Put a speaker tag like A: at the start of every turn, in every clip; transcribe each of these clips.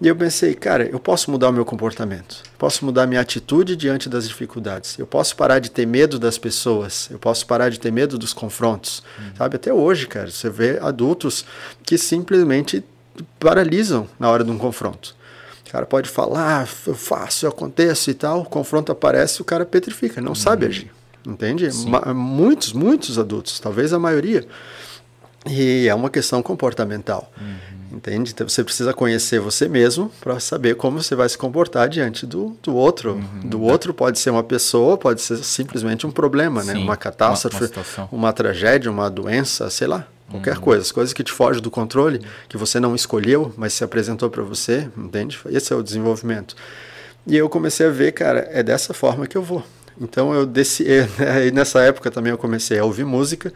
A: E eu pensei, cara, eu posso mudar o meu comportamento, posso mudar minha atitude diante das dificuldades, eu posso parar de ter medo das pessoas, eu posso parar de ter medo dos confrontos, uhum. sabe? Até hoje, cara, você vê adultos que simplesmente paralisam na hora de um confronto. O cara pode falar, ah, eu faço, eu aconteço e tal, o confronto aparece, o cara petrifica, não uhum. sabe agir, entende? Muitos, muitos adultos, talvez a maioria. E é uma questão comportamental. Uhum. Entende? Então você precisa conhecer você mesmo para saber como você vai se comportar diante do, do outro. Uhum. Do outro pode ser uma pessoa, pode ser simplesmente um problema, né? Sim, né? uma catástrofe, uma, uma, tragédia, uma doença, sei lá. Qualquer uhum. coisa, as coisas que te fogem do controle, que você não escolheu, mas se apresentou para você, entende? Esse é o desenvolvimento. E eu comecei a ver, cara, é dessa forma que eu vou. Então eu e nessa época também eu comecei a ouvir música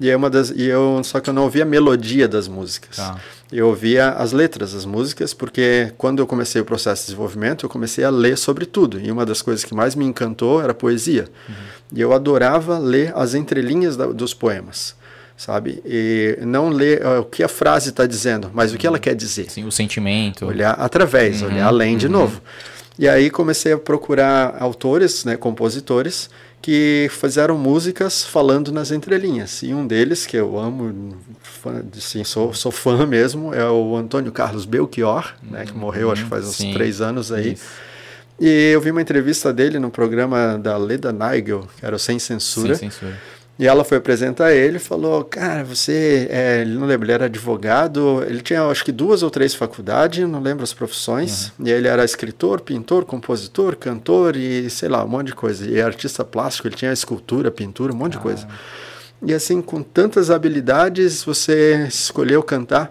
A: e é uma das e eu só que eu não ouvia a melodia das músicas. Tá. Eu ouvia as letras das músicas porque quando eu comecei o processo de desenvolvimento eu comecei a ler sobre tudo e uma das coisas que mais me encantou era poesia uhum. e eu adorava ler as entrelinhas da, dos poemas sabe? E não ler uh, o que a frase está dizendo, mas uhum. o que ela uhum. quer dizer. Sim, o sentimento. Olhar através, uhum. olhar além de uhum. novo. E aí comecei a procurar autores, né, compositores, que fizeram músicas falando nas entrelinhas. E um deles, que eu amo, fã, assim, sou, sou fã mesmo, é o Antônio Carlos Belchior, né, que morreu uhum, acho que faz uns uhum, sim, três anos aí. Isso. E eu vi uma entrevista dele no programa da Leda Nigel, que era o Sem Censura. Sem Censura. E ela foi apresentar ele e falou: Cara, você. É, ele não lembro, ele era advogado, ele tinha acho que duas ou três faculdades, não lembro as profissões. Uhum. E ele era escritor, pintor, compositor, cantor e sei lá, um monte de coisa. E artista plástico, ele tinha escultura, pintura, um monte ah. de coisa. E assim, com tantas habilidades, você escolheu cantar.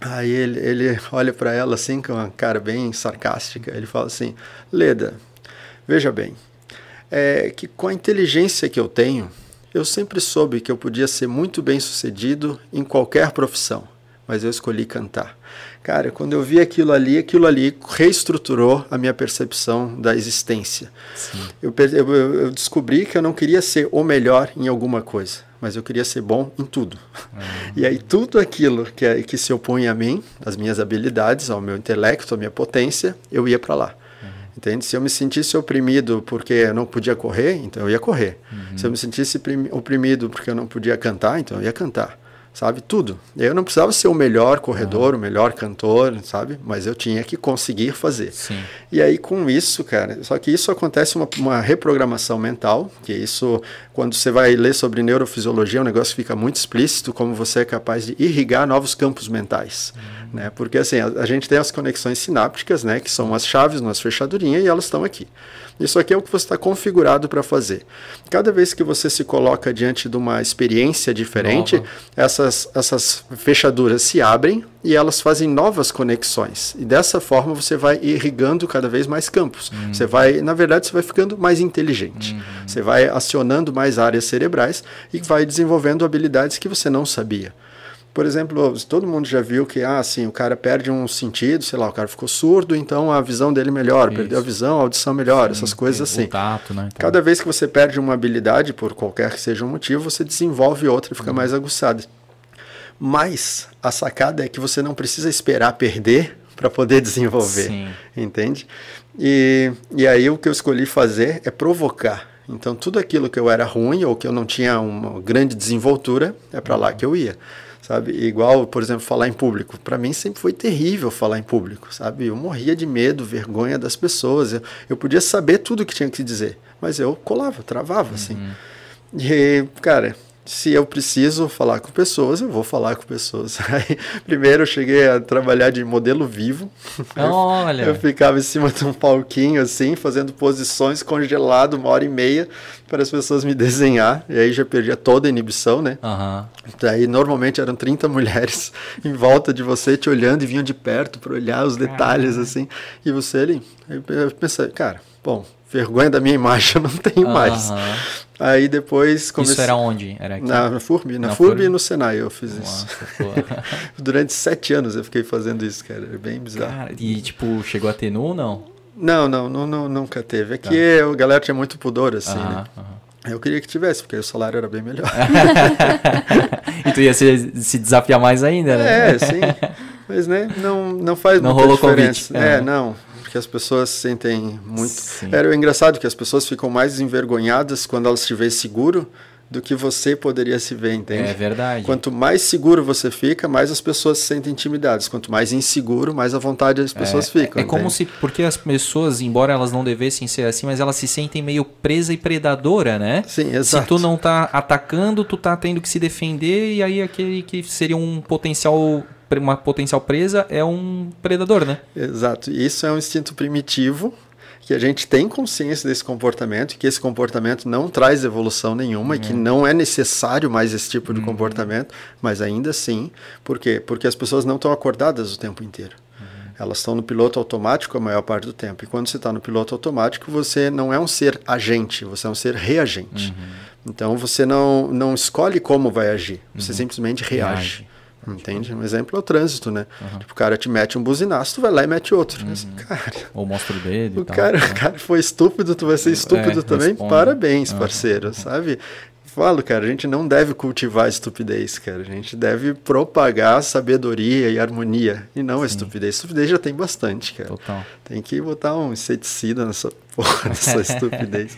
A: Aí ele, ele olha para ela assim, com uma cara bem sarcástica. Ele fala assim: Leda, veja bem, é que com a inteligência que eu tenho eu sempre soube que eu podia ser muito bem sucedido em qualquer profissão, mas eu escolhi cantar. Cara, quando eu vi aquilo ali, aquilo ali reestruturou a minha percepção da existência. Eu, eu, eu, descobri que eu não queria ser o melhor em alguma coisa, mas eu queria ser bom em tudo. Uhum. E aí tudo aquilo que, é, que se opunha a mim, as minhas habilidades, ao meu intelecto, à minha potência, eu ia para lá. Entende? Se eu me sentisse oprimido porque eu não podia correr, então eu ia correr. Uhum. Se eu me sentisse oprimido porque eu não podia cantar, então eu ia cantar sabe? Tudo. Eu não precisava ser o melhor corredor, o melhor cantor, sabe? Mas eu tinha que conseguir fazer. Sim. E aí com isso, cara, só que isso acontece uma, uma reprogramação mental, que isso, quando você vai ler sobre neurofisiologia, o negócio fica muito explícito como você é capaz de irrigar novos campos mentais, uhum. né? Porque assim, a, a, gente tem as conexões sinápticas, né? Que são as chaves nas fechadurinhas e elas estão aqui. Isso aqui é o que você está configurado para fazer. Cada vez que você se coloca diante de uma experiência diferente, Nova. essa essas, essas fechaduras se abrem e elas fazem novas conexões. E dessa forma você vai irrigando cada vez mais campos. Uhum. Você vai, na verdade, você vai ficando mais inteligente. Uhum. Você vai acionando mais áreas cerebrais e vai desenvolvendo habilidades que você não sabia. Por exemplo, todo mundo já viu que ah, assim, o cara perde um sentido, sei lá, o cara ficou surdo, então a visão dele melhora, perdeu a visão, a audição melhora, essas coisas assim. Tato, né? Cada vez que você perde uma habilidade, por qualquer que seja o um motivo, você desenvolve outra e fica hum. mais aguçada. Mas a sacada é que você não precisa esperar perder para poder desenvolver, Sim. entende? E, e aí o que eu escolhi fazer é provocar. Então tudo aquilo que eu era ruim ou que eu não tinha uma grande desenvoltura é para lá que eu ia. Sabe? Igual, por exemplo, falar em público. Para mim sempre foi terrível falar em público, sabe? Eu morria de medo, vergonha das pessoas. Eu, eu podia saber tudo o que tinha que dizer, mas eu colava, travava, assim. uhum. assim. E, cara, se eu preciso falar com pessoas, eu vou falar com pessoas. Aí, primeiro eu cheguei a trabalhar de modelo vivo. Olha. Eu ficava em cima de um palquinho assim, fazendo posições congelado uma hora e meia para as pessoas me desenhar. E aí já perdia toda a inibição, né? Uhum. Daí então, normalmente eram 30 mulheres em volta de você te olhando e vinham de perto para olhar os detalhes assim. E você ali, eu pensei, cara, bom, vergonha da minha imagem eu não tenho uhum. mais. Aí depois comecei... Isso era onde? Era aqui? Na, na FURB, na, na FURB, e no Senai eu fiz Nossa, isso. Durante sete anos eu fiquei fazendo isso, cara. É bem bizarro. Cara, e tipo, chegou a ter nu ou não? Não, não, não, não nunca teve. é tá. a galera tinha muito pudor, assim, né? aham, né? Aham. Eu queria que tivesse, porque o salário era bem melhor. e tu ia se, se, desafiar mais ainda, né? É, sim. Mas, né, não, não faz não muita rolou Convite. É, uhum. não porque as pessoas sentem muito. Sim. Era engraçado que as pessoas ficam mais envergonhadas quando elas se veem seguro do que você poderia se ver, entende? É verdade. Quanto mais seguro você fica, mais as pessoas se sentem intimidadas. Quanto mais inseguro, mais à vontade as pessoas é, ficam. É, é como se, porque as pessoas, embora elas não devessem ser assim, mas elas se sentem meio presa e predadora, né? Sim, exato. Se tu não tá atacando, tu tá tendo que se defender e aí aquele que seria um potencial uma potencial presa é um predador, né? Exato. Isso é um instinto primitivo que a gente tem consciência desse comportamento, que esse comportamento não traz evolução nenhuma e que uhum. não é necessário mais esse tipo de uhum. comportamento, mas ainda assim, por quê? Porque as pessoas não estão acordadas o tempo inteiro. Uhum. Elas estão no piloto automático a maior parte do tempo. E quando você está no piloto automático, você não é um ser agente, você é um ser reagente. Então você não, não escolhe como vai agir, você simplesmente reage. reage. Tipo, Entende? Um exemplo é o trânsito, né? Uhum. Tipo, o cara te mete um buzinaço, tu vai lá e mete outro. Uhum. cara, Ou mostra o dedo. O, tal, cara, o cara foi estúpido, tu vai ser é, estúpido é, também? Responde. Parabéns, parceiro, sabe? Falo, cara, a gente não deve cultivar estupidez, cara. A gente deve propagar sabedoria e harmonia. E não a estupidez. Estupidez já tem bastante, cara. Total. Tem que botar um inseticida nessa porra, nessa estupidez.